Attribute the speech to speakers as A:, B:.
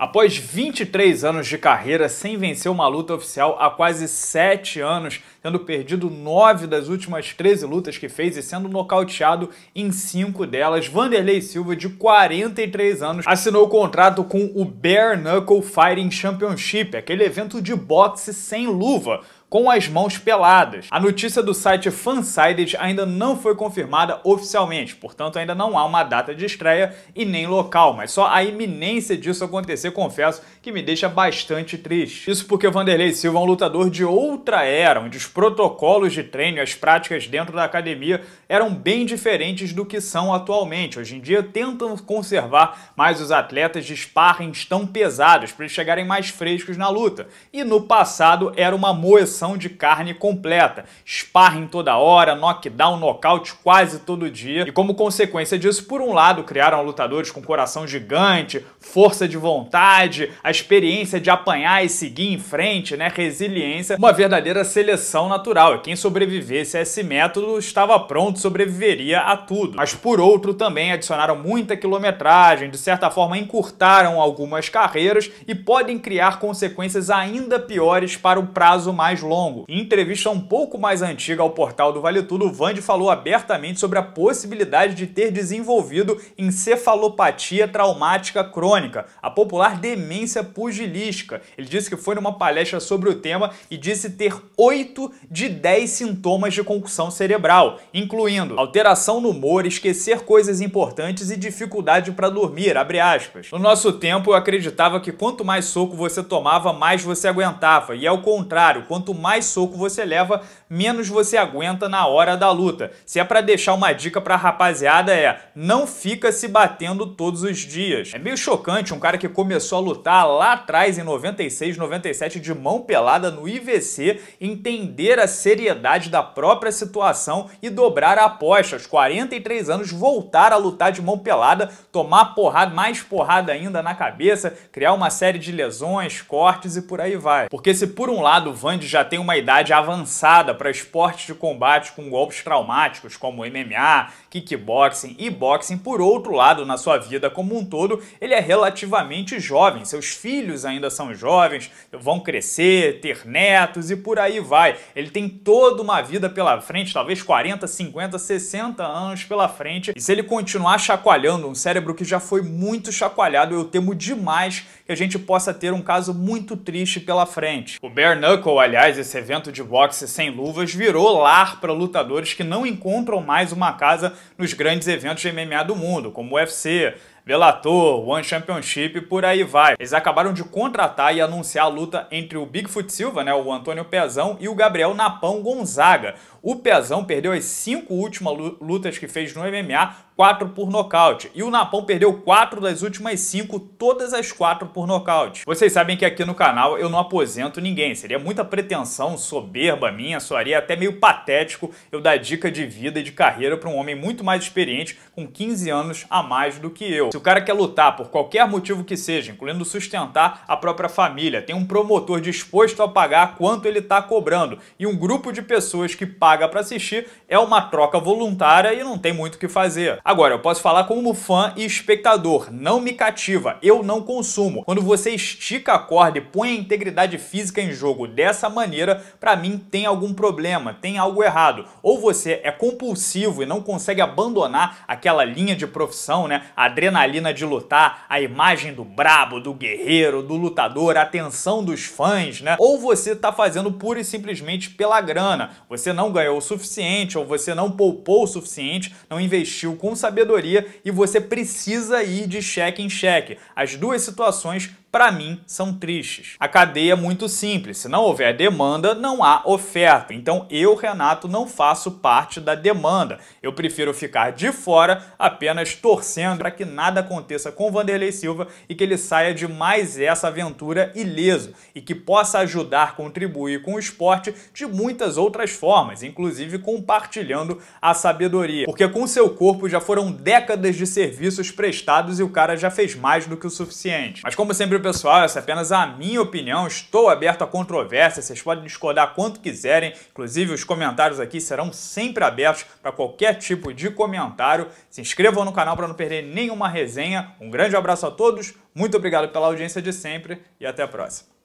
A: Após 23 anos de carreira sem vencer uma luta oficial há quase 7 anos, tendo perdido 9 das últimas 13 lutas que fez e sendo nocauteado em 5 delas, Vanderlei Silva, de 43 anos, assinou o contrato com o Bare Knuckle Fighting Championship, aquele evento de boxe sem luva com as mãos peladas. A notícia do site Fansided ainda não foi confirmada oficialmente, portanto ainda não há uma data de estreia e nem local, mas só a iminência disso acontecer, confesso, que me deixa bastante triste. Isso porque Vanderlei Silva é um lutador de outra era, onde os protocolos de treino e as práticas dentro da academia eram bem diferentes do que são atualmente. Hoje em dia tentam conservar, mais os atletas de sparring tão pesados para eles chegarem mais frescos na luta. E no passado era uma moça de carne completa. Sparring toda hora, knockdown, nocaute quase todo dia. E como consequência disso, por um lado, criaram lutadores com coração gigante, força de vontade, a experiência de apanhar e seguir em frente, né? Resiliência, uma verdadeira seleção natural. E quem sobrevivesse a esse método estava pronto, sobreviveria a tudo. Mas por outro, também adicionaram muita quilometragem, de certa forma encurtaram algumas carreiras e podem criar consequências ainda piores para o prazo mais longo longo. Em entrevista um pouco mais antiga ao portal do Vale Tudo, o Vande falou abertamente sobre a possibilidade de ter desenvolvido encefalopatia traumática crônica, a popular demência pugilística. Ele disse que foi numa palestra sobre o tema e disse ter 8 de 10 sintomas de concussão cerebral, incluindo alteração no humor, esquecer coisas importantes e dificuldade para dormir, No nosso tempo, eu acreditava que quanto mais soco você tomava, mais você aguentava, e ao é contrário, quanto mais soco você leva, menos você aguenta na hora da luta. Se é para deixar uma dica pra rapaziada é, não fica se batendo todos os dias. É meio chocante um cara que começou a lutar lá atrás em 96, 97 de mão pelada no IVC, entender a seriedade da própria situação e dobrar a aposta. Aos 43 anos voltar a lutar de mão pelada, tomar porrada, mais porrada ainda na cabeça, criar uma série de lesões, cortes e por aí vai. Porque se por um lado o Vandy já tem uma idade avançada para esportes de combate com golpes traumáticos como MMA, kickboxing e boxing, por outro lado, na sua vida como um todo, ele é relativamente jovem. Seus filhos ainda são jovens, vão crescer, ter netos e por aí vai. Ele tem toda uma vida pela frente, talvez 40, 50, 60 anos pela frente. E se ele continuar chacoalhando um cérebro que já foi muito chacoalhado, eu temo demais que a gente possa ter um caso muito triste pela frente. O Bear Knuckle, aliás, esse evento de boxe sem luvas virou lar para lutadores que não encontram mais uma casa nos grandes eventos de MMA do mundo, como UFC, Bellator, One Championship e por aí vai. Eles acabaram de contratar e anunciar a luta entre o Bigfoot Silva, né, o Antônio Pezão, e o Gabriel Napão Gonzaga. O Pezão perdeu as cinco últimas lutas que fez no MMA 4 por nocaute. E o Napão perdeu 4 das últimas 5, todas as 4 por nocaute. Vocês sabem que aqui no canal eu não aposento ninguém, seria muita pretensão soberba minha, soaria até meio patético eu dar dica de vida e de carreira para um homem muito mais experiente, com 15 anos a mais do que eu. Se o cara quer lutar por qualquer motivo que seja, incluindo sustentar a própria família, tem um promotor disposto a pagar quanto ele está cobrando e um grupo de pessoas que paga para assistir, é uma troca voluntária e não tem muito o que fazer. Agora, eu posso falar como fã e espectador, não me cativa, eu não consumo. Quando você estica a corda e põe a integridade física em jogo dessa maneira, para mim tem algum problema, tem algo errado. Ou você é compulsivo e não consegue abandonar aquela linha de profissão, né? A adrenalina de lutar, a imagem do brabo, do guerreiro, do lutador, a atenção dos fãs, né? Ou você tá fazendo pura e simplesmente pela grana. Você não ganhou o suficiente ou você não poupou o suficiente, não investiu com sabedoria e você precisa ir de cheque em cheque. As duas situações para mim, são tristes. A cadeia é muito simples, se não houver demanda, não há oferta. Então eu, Renato, não faço parte da demanda. Eu prefiro ficar de fora, apenas torcendo para que nada aconteça com Vanderlei Silva e que ele saia de mais essa aventura ileso e que possa ajudar, contribuir com o esporte de muitas outras formas, inclusive compartilhando a sabedoria. Porque com seu corpo já foram décadas de serviços prestados e o cara já fez mais do que o suficiente. Mas como sempre livre, pessoal, essa é apenas a minha opinião. Estou aberto a controvérsia, vocês podem discordar quanto quiserem. Inclusive, os comentários aqui serão sempre abertos para qualquer tipo de comentário. Se inscrevam no canal para não perder nenhuma resenha. Um grande abraço a todos, muito obrigado pela audiência de sempre e até a próxima.